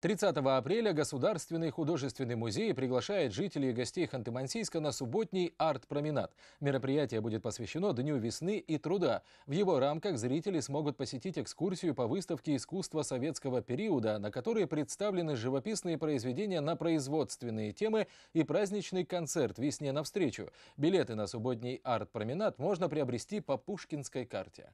30 апреля Государственный художественный музей приглашает жителей и гостей Ханты-Мансийска на субботний арт-променад. Мероприятие будет посвящено Дню весны и труда. В его рамках зрители смогут посетить экскурсию по выставке искусства советского периода, на которой представлены живописные произведения на производственные темы и праздничный концерт «Весне навстречу». Билеты на субботний арт-променад можно приобрести по пушкинской карте.